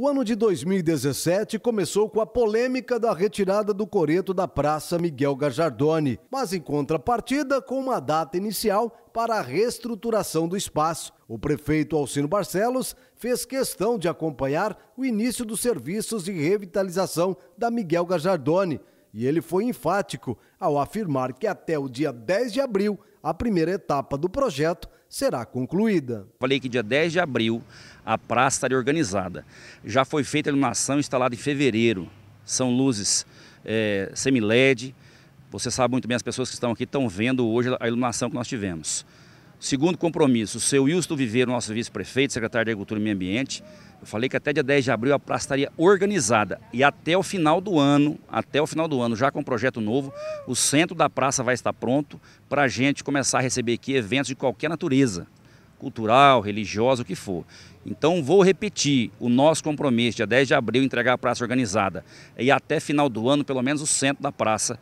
O ano de 2017 começou com a polêmica da retirada do coreto da Praça Miguel Gajardoni, mas em contrapartida com uma data inicial para a reestruturação do espaço. O prefeito Alcino Barcelos fez questão de acompanhar o início dos serviços de revitalização da Miguel Gajardoni e ele foi enfático ao afirmar que até o dia 10 de abril a primeira etapa do projeto será concluída. Falei que dia 10 de abril a praça estaria organizada. Já foi feita a iluminação instalada em fevereiro. São luzes é, semi-LED. Você sabe muito bem, as pessoas que estão aqui estão vendo hoje a iluminação que nós tivemos. Segundo compromisso, o seu Wilson Viveiro, nosso vice-prefeito, secretário de Agricultura e Meio Ambiente, eu falei que até dia 10 de abril a praça estaria organizada e até o final do ano, até o final do ano, já com o um projeto novo, o centro da praça vai estar pronto para a gente começar a receber aqui eventos de qualquer natureza, cultural, religiosa, o que for. Então vou repetir o nosso compromisso, dia 10 de abril, entregar a praça organizada e até final do ano, pelo menos o centro da praça,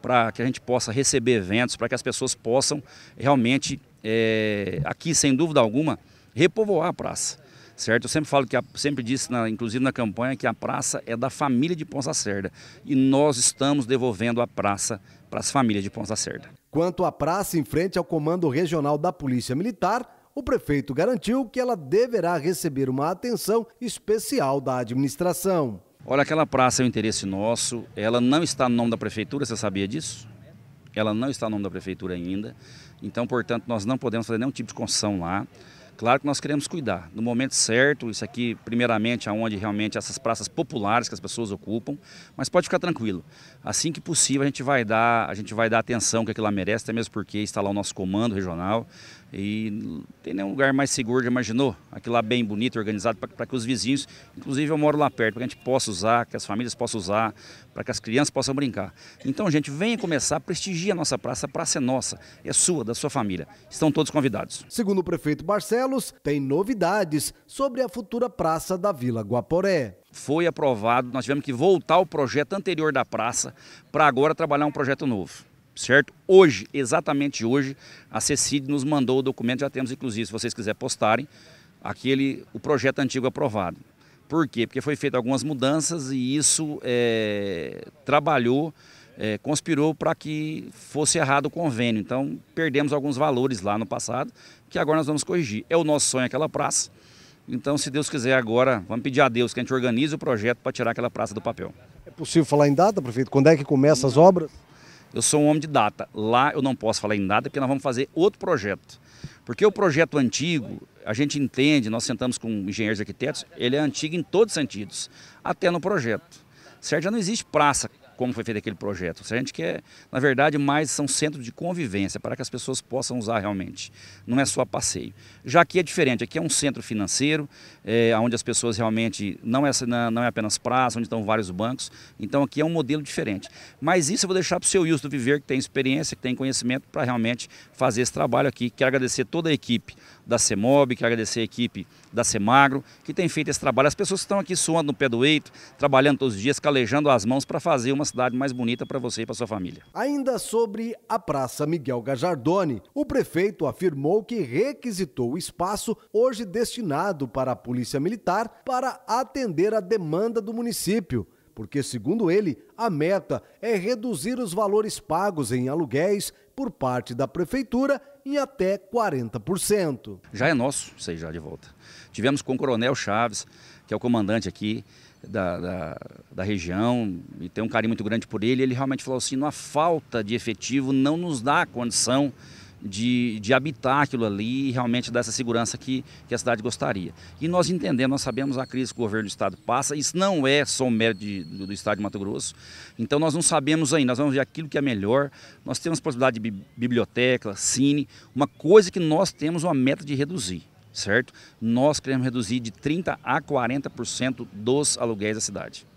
para que a gente possa receber eventos, para que as pessoas possam realmente, é, aqui sem dúvida alguma, repovoar a praça certo? Eu sempre falo que, a, sempre disse, na, inclusive na campanha, que a praça é da família de Ponça Cerda e nós estamos devolvendo a praça para as famílias de Ponça Cerda. Quanto à praça em frente ao Comando Regional da Polícia Militar, o prefeito garantiu que ela deverá receber uma atenção especial da administração. Olha, aquela praça é um interesse nosso, ela não está no nome da prefeitura, você sabia disso? Ela não está no nome da prefeitura ainda, então, portanto, nós não podemos fazer nenhum tipo de concessão lá. Claro que nós queremos cuidar no momento certo, isso aqui primeiramente aonde realmente essas praças populares que as pessoas ocupam, mas pode ficar tranquilo. Assim que possível a gente vai dar, a gente vai dar atenção que aquilo lá merece, até mesmo porque está lá o nosso comando regional, e não tem nenhum lugar mais seguro, já imaginou? Aquilo lá bem bonito, organizado, para que os vizinhos, inclusive eu moro lá perto, para que a gente possa usar, que as famílias possam usar, para que as crianças possam brincar. Então, gente, venha começar, prestigia a nossa praça, a praça é nossa, é sua, da sua família. Estão todos convidados. Segundo o prefeito Barcelos, tem novidades sobre a futura praça da Vila Guaporé foi aprovado, nós tivemos que voltar o projeto anterior da praça para agora trabalhar um projeto novo certo? Hoje, exatamente hoje, a CECID nos mandou o documento, já temos inclusive, se vocês quiserem postarem, aquele, o projeto antigo aprovado. Por quê? Porque foi feita algumas mudanças e isso é, trabalhou, é, conspirou para que fosse errado o convênio. Então, perdemos alguns valores lá no passado, que agora nós vamos corrigir. É o nosso sonho aquela praça. Então, se Deus quiser agora, vamos pedir a Deus que a gente organize o projeto para tirar aquela praça do papel. É possível falar em data, prefeito? Quando é que começa as obras? Eu sou um homem de data. Lá eu não posso falar em data porque nós vamos fazer outro projeto. Porque o projeto antigo, a gente entende, nós sentamos com engenheiros e arquitetos, ele é antigo em todos os sentidos, até no projeto. Certo? Já não existe praça como foi feito aquele projeto. Se a gente quer, na verdade, mais são centros de convivência para que as pessoas possam usar realmente. Não é só passeio. Já aqui é diferente, aqui é um centro financeiro, é, onde as pessoas realmente, não é, não é apenas praça, onde estão vários bancos. Então aqui é um modelo diferente. Mas isso eu vou deixar para o seu Wilson Viver, que tem experiência, que tem conhecimento, para realmente fazer esse trabalho aqui. Quero agradecer toda a equipe da CEMOB, quero agradecer a equipe da CEMAGRO, que tem feito esse trabalho. As pessoas estão aqui suando no pé do eito, trabalhando todos os dias, calejando as mãos para fazer uma cidade mais bonita para você e para sua família. Ainda sobre a Praça Miguel Gajardoni, o prefeito afirmou que requisitou o espaço hoje destinado para a Polícia Militar para atender a demanda do município porque, segundo ele, a meta é reduzir os valores pagos em aluguéis por parte da prefeitura em até 40%. Já é nosso, sei já de volta. Tivemos com o Coronel Chaves, que é o comandante aqui, da, da, da, região e tem um carinho muito grande por ele. Ele realmente falou assim: a falta de efetivo não nos dá a condição de, de habitar aquilo ali e realmente dar essa segurança que, que a cidade gostaria. E nós entendemos, nós sabemos a crise que o governo do estado passa, isso não é só o mérito de, do, do, estado de Mato Grosso, então nós não sabemos ainda, nós vamos ver aquilo que é melhor. Nós temos possibilidade de biblioteca, cine, uma coisa que nós temos uma meta de reduzir certo? Nós queremos reduzir de 30% a 40% dos aluguéis da cidade.